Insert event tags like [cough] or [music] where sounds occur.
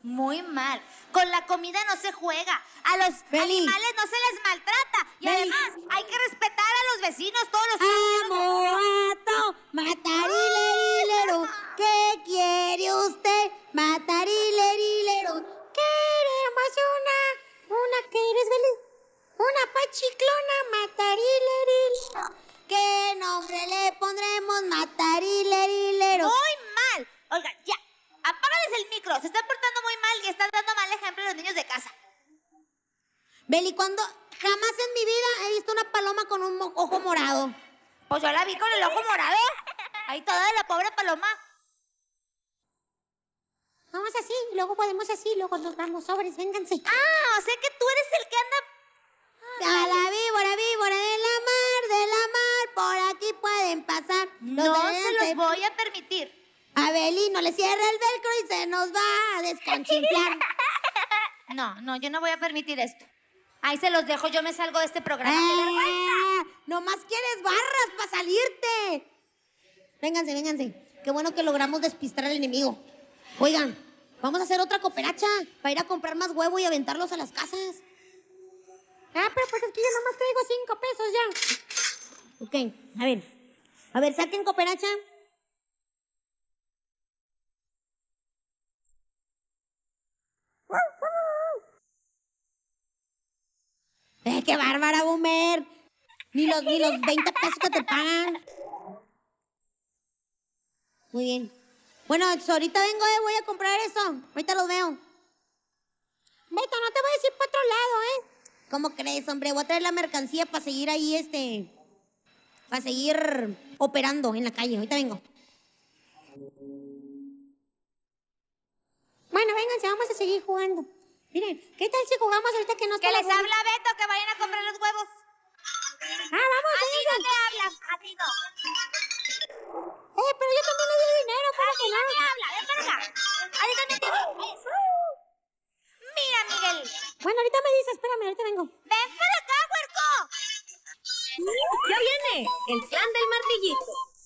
Muy mal. Con la comida no se juega. A los animales no se les maltrata. Y además hay que respetar a los vecinos todos los ah, mal y están dando mal ejemplo a los niños de casa. Beli, cuando jamás en mi vida he visto una paloma con un ojo morado. Pues yo la vi con el ojo morado. Ahí toda la pobre paloma. Vamos así, luego podemos así, luego nos vamos sobres, vénganse. Ah, o sea que tú eres el que anda. la víbora, víbora de la mar, de la mar, por aquí pueden pasar. no se los voy a permitir no le cierra el velcro y se nos va a descanchimplar! [laughs] No, no, yo no voy a permitir esto. Ahí se los dejo, yo me salgo de este programa. ¿No eh, nomás quieres barras para salirte. Vénganse, vénganse. Qué bueno que logramos despistar al enemigo. Oigan, vamos a hacer otra cooperacha para ir a comprar más huevo y aventarlos a las casas. Ah, pero pues que yo nomás traigo cinco pesos ya. Ok, a ver. A ver, saquen cooperacha. qué bárbara, Boomer. Ni los, ni los 20 pesos que te pagan. Muy bien. Bueno, ahorita vengo, eh, voy a comprar eso. Ahorita los veo. Beto, no te voy a decir para otro lado, ¿eh? ¿Cómo crees, hombre? Voy a traer la mercancía para seguir ahí, este. Para seguir operando en la calle. Ahorita vengo. Bueno, vénganse, vamos a seguir jugando. Miren, ¿qué tal si jugamos ahorita que no está la ven para acá. Ahorita me Mira, Miguel. Bueno, ahorita me dices, espérame, ahorita vengo. Ven para acá, huerco. Ya viene el plan del martillito.